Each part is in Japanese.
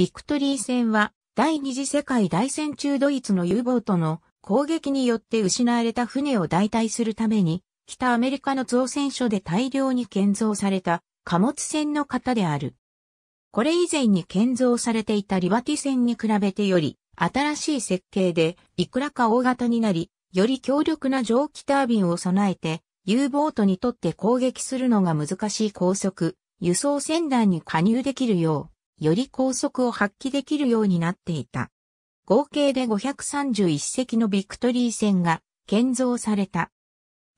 ビクトリー戦は第二次世界大戦中ドイツの U ボートの攻撃によって失われた船を代替するために北アメリカの造船所で大量に建造された貨物船の型である。これ以前に建造されていたリバティ船に比べてより新しい設計でいくらか大型になり、より強力な蒸気タービンを備えて U ボートにとって攻撃するのが難しい高速輸送船団に加入できるようより高速を発揮できるようになっていた。合計で531隻のビクトリー船が建造された。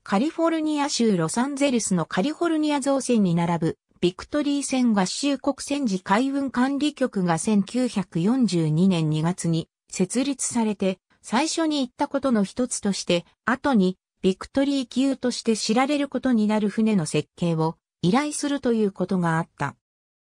カリフォルニア州ロサンゼルスのカリフォルニア造船に並ぶビクトリー船合衆国戦時海運管理局が1942年2月に設立されて最初に行ったことの一つとして後にビクトリー級として知られることになる船の設計を依頼するということがあった。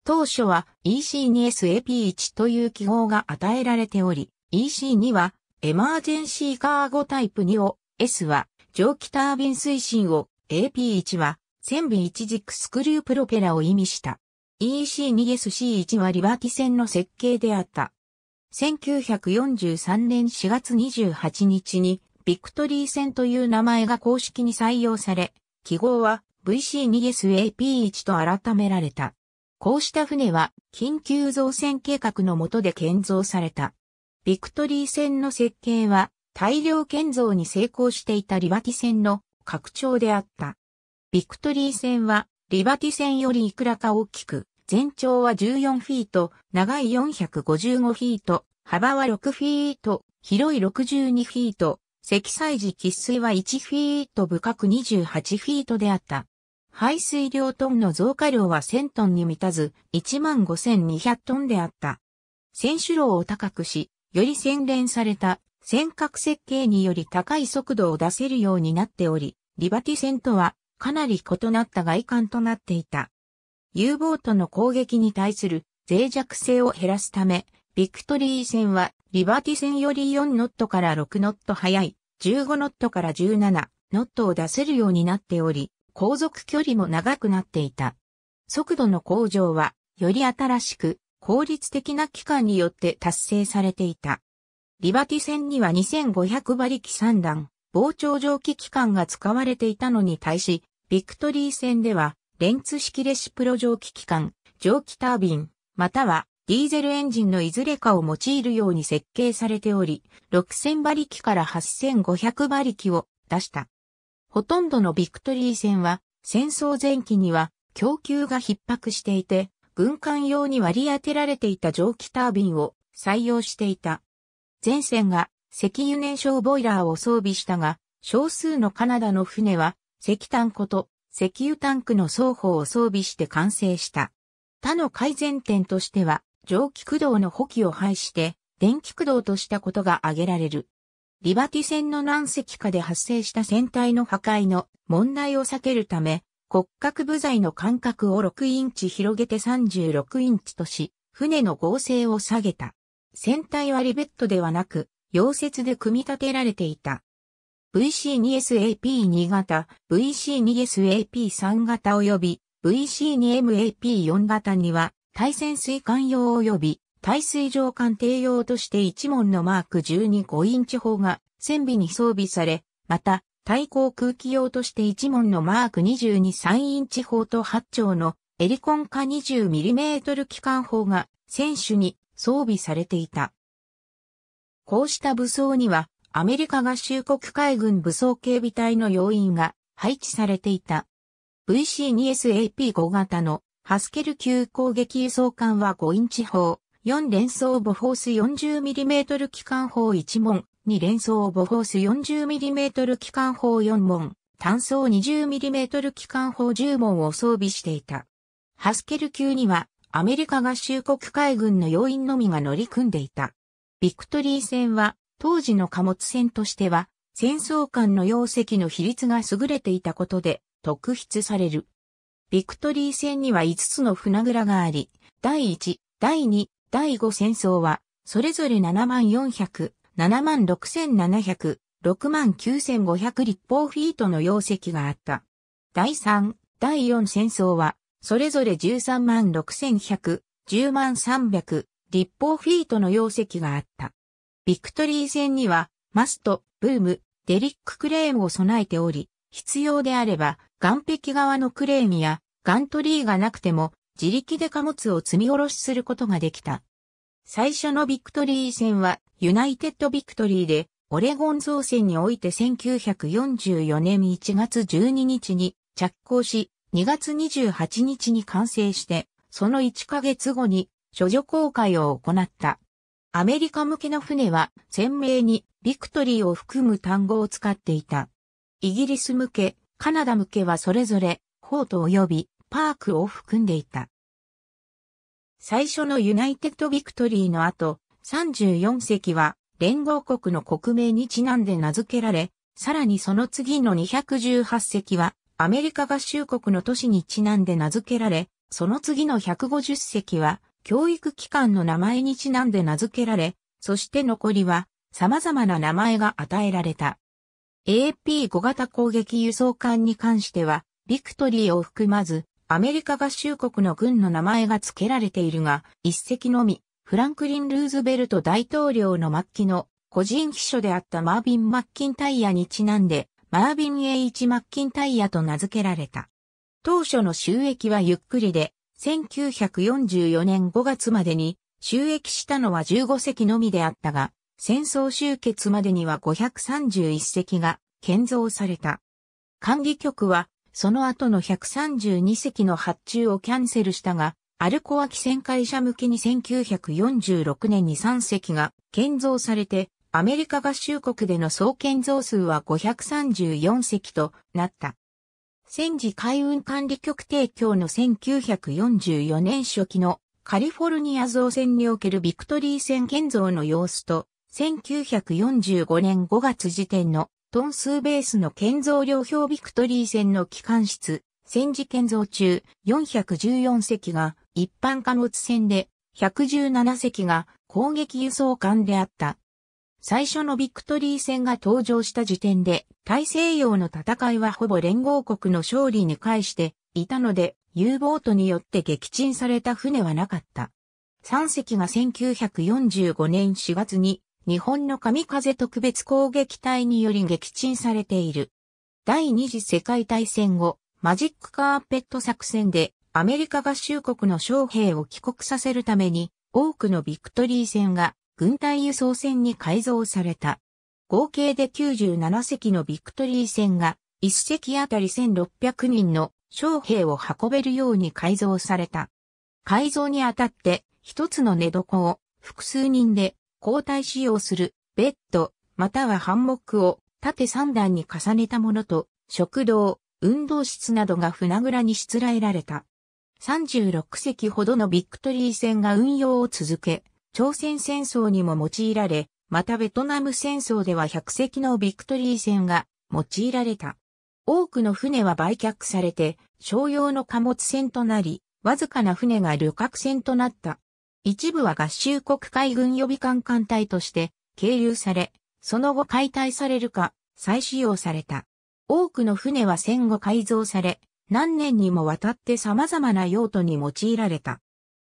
当初は EC2SAP1 という記号が与えられており、EC2 はエマージェンシーカーゴタイプ2を、S は蒸気タービン推進を、AP1 は線尾一軸スクリュープロペラを意味した。EC2SC1 はリバティ船の設計であった。1943年4月28日にビクトリー船という名前が公式に採用され、記号は VC2SAP1 と改められた。こうした船は緊急造船計画の下で建造された。ビクトリー船の設計は大量建造に成功していたリバティ船の拡張であった。ビクトリー船はリバティ船よりいくらか大きく、全長は14フィート、長い455フィート、幅は6フィート、広い62フィート、積載時喫水は1フィート深く28フィートであった。排水量トンの増加量は1000トンに満たず、15,200トンであった。選手炉を高くし、より洗練された尖閣設計により高い速度を出せるようになっており、リバティ船とはかなり異なった外観となっていた。U ボートの攻撃に対する脆弱性を減らすため、ビクトリー船はリバティ船より4ノットから6ノット速い、15ノットから17ノットを出せるようになっており、航続距離も長くなっていた。速度の向上は、より新しく、効率的な機関によって達成されていた。リバティ船には2500馬力3段、膨張蒸気機関が使われていたのに対し、ビクトリー船では、レンツ式レシプロ蒸気機関、蒸気タービン、またはディーゼルエンジンのいずれかを用いるように設計されており、6000馬力から8500馬力を出した。ほとんどのビクトリー船は、戦争前期には供給が逼迫していて、軍艦用に割り当てられていた蒸気タービンを採用していた。前線が石油燃焼ボイラーを装備したが、少数のカナダの船は石炭庫と石油タンクの双方を装備して完成した。他の改善点としては、蒸気駆動の補給を廃して、電気駆動としたことが挙げられる。リバティ船の何隻かで発生した船体の破壊の問題を避けるため、骨格部材の間隔を6インチ広げて36インチとし、船の合成を下げた。船体はリベットではなく、溶接で組み立てられていた。VC2SAP2 型、VC2SAP3 型及び VC2MAP4 型には対潜水艦用及び耐水上艦艇用として一門のマーク12 5インチ砲が船尾に装備され、また、対抗空気用として一門のマーク22 3インチ砲と8丁のエリコン化 20mm 機関砲が選手に装備されていた。こうした武装には、アメリカ合衆国海軍武装警備隊の要員が配置されていた。VC2SAP5 型のハスケル級攻撃輸送艦は5インチ砲、4連装ボフォース 40mm 機関砲1門、2連装ボフォース 40mm 機関砲4門、単装 20mm 機関砲10門を装備していた。ハスケル級にはアメリカ合衆国海軍の要員のみが乗り組んでいた。ビクトリー船は当時の貨物船としては戦争間の容積の比率が優れていたことで特筆される。ビクトリー船には5つの船蔵があり、第1、第2、第5戦争は、それぞれ7万400、7万6700、6万9500立方フィートの容積があった。第3、第4戦争は、それぞれ13万6100、10万300立方フィートの容積があった。ビクトリー戦には、マスト、ブーム、デリッククレーンを備えており、必要であれば、岸壁側のクレーンやガントリーがなくても、自力で貨物を積み下ろしすることができた。最初のビクトリー戦はユナイテッドビクトリーでオレゴン造船において1944年1月12日に着工し2月28日に完成してその1ヶ月後に処女公開を行った。アメリカ向けの船は鮮明にビクトリーを含む単語を使っていた。イギリス向け、カナダ向けはそれぞれ、コート及びパークを含んでいた。最初のユナイテッドビクトリーの後、34隻は連合国の国名にちなんで名付けられ、さらにその次の218隻はアメリカ合衆国の都市にちなんで名付けられ、その次の150隻は教育機関の名前にちなんで名付けられ、そして残りは様々な名前が与えられた。AP5 型攻撃輸送艦に関しては、ビクトリーを含まず、アメリカ合衆国の軍の名前が付けられているが、一隻のみ、フランクリン・ルーズベルト大統領の末期の個人秘書であったマービン・マッキンタイヤにちなんで、マービン・エイチ・マッキンタイヤと名付けられた。当初の収益はゆっくりで、1944年5月までに収益したのは15隻のみであったが、戦争終結までには531隻が建造された。管理局はその後の132隻の発注をキャンセルしたが、アルコア機船会社向けに1946年に3隻が建造されて、アメリカ合衆国での総建造数は534隻となった。戦時海運管理局提供の1944年初期のカリフォルニア造船におけるビクトリー船建造の様子と、1945年5月時点のトン数ベースの建造量表ビクトリー船の機関室、戦時建造中414隻が一般貨物船で、117隻が攻撃輸送艦であった。最初のビクトリー戦が登場した時点で、大西洋の戦いはほぼ連合国の勝利に返していたので、U ボートによって撃沈された船はなかった。3隻が1945年4月に日本の神風特別攻撃隊により撃沈されている。第二次世界大戦後、マジックカーペット作戦でアメリカ合衆国の将兵を帰国させるために多くのビクトリー船が軍隊輸送船に改造された。合計で97隻のビクトリー船が1隻あたり1600人の将兵を運べるように改造された。改造にあたって一つの寝床を複数人で交代使用するベッド、またはハンモックを縦3段に重ねたものと、食堂、運動室などが船倉にしつらえられた。36隻ほどのビクトリー船が運用を続け、朝鮮戦争にも用いられ、またベトナム戦争では100隻のビクトリー船が用いられた。多くの船は売却されて、商用の貨物船となり、わずかな船が旅客船となった。一部は合衆国海軍予備艦艦隊として経由され、その後解体されるか再使用された。多くの船は戦後改造され、何年にもわたって様々な用途に用いられた。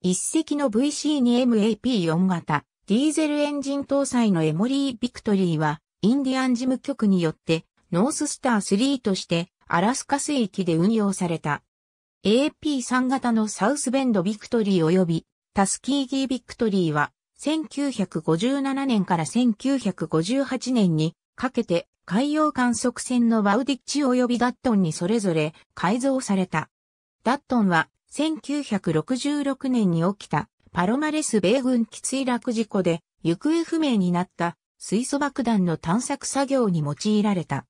一隻の VC2MAP4 型ディーゼルエンジン搭載のエモリー・ビクトリーは、インディアン事務局によってノーススター3としてアラスカ水域で運用された。AP3 型のサウスベンドビクトリー及びタスキーギービクトリーは、1957年から1958年にかけて海洋観測船のバウディッチ及びダットンにそれぞれ改造された。ダットンは1966年に起きたパロマレス米軍機墜落事故で行方不明になった水素爆弾の探索作業に用いられた。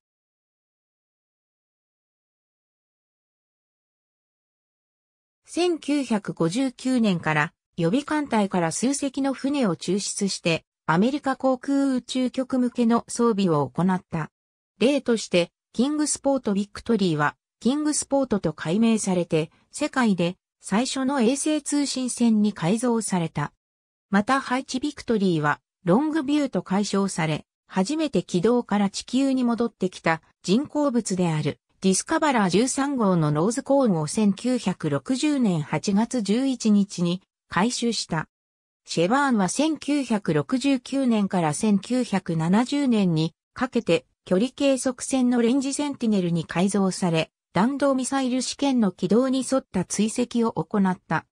1959年から予備艦隊から数隻の船を抽出して、アメリカ航空宇宙局向けの装備を行った。例として、キングスポート・ビクトリーは、キングスポートと改名されて、世界で最初の衛星通信線に改造された。また、ハイチ・ビクトリーは、ロングビューと解消され、初めて軌道から地球に戻ってきた人工物であるディスカバラー13号のノーズコーンを1960年8月11日に回収した。シェバーンは1969年から1970年にかけて距離計測船のレンジセンティネルに改造され、弾道ミサイル試験の軌道に沿った追跡を行った。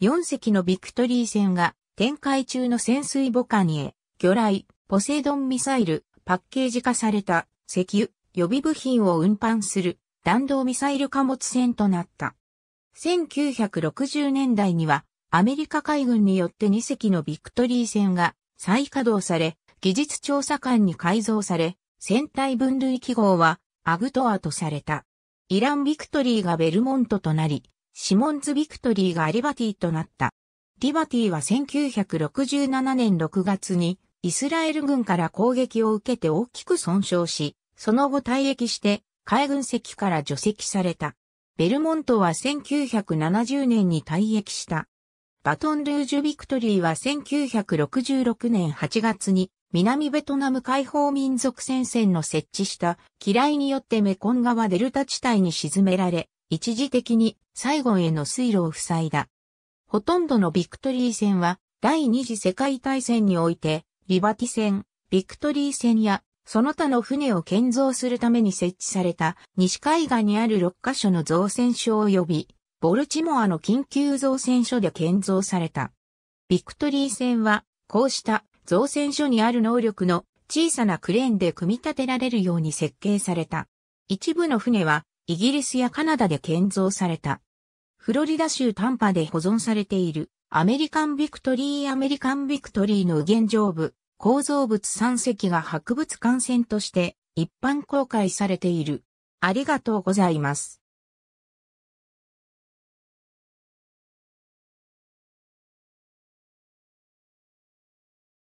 4隻のビクトリー船が展開中の潜水母艦へ、魚雷、ポセイドンミサイル、パッケージ化された石油、予備部品を運搬する弾道ミサイル貨物船となった。1960年代にはアメリカ海軍によって2隻のビクトリー船が再稼働され、技術調査官に改造され、船体分類記号はアグトアとされた。イランビクトリーがベルモントとなり、シモンズビクトリーがリバティとなった。リバティは1967年6月にイスラエル軍から攻撃を受けて大きく損傷し、その後退役して海軍席から除籍された。ベルモントは1970年に退役した。バトンルージュビクトリーは1966年8月に南ベトナム解放民族戦線の設置した機雷によってメコン川デルタ地帯に沈められ、一時的にサイゴンへの水路を塞いだ。ほとんどのビクトリー戦は第二次世界大戦においてリバティ戦、ビクトリー戦やその他の船を建造するために設置された西海岸にある6カ所の造船所及びボルチモアの緊急造船所で建造された。ビクトリー船は、こうした造船所にある能力の小さなクレーンで組み立てられるように設計された。一部の船は、イギリスやカナダで建造された。フロリダ州タンパで保存されている、アメリカンビクトリーアメリカンビクトリーの現状部、構造物3隻が博物館船として一般公開されている。ありがとうございます。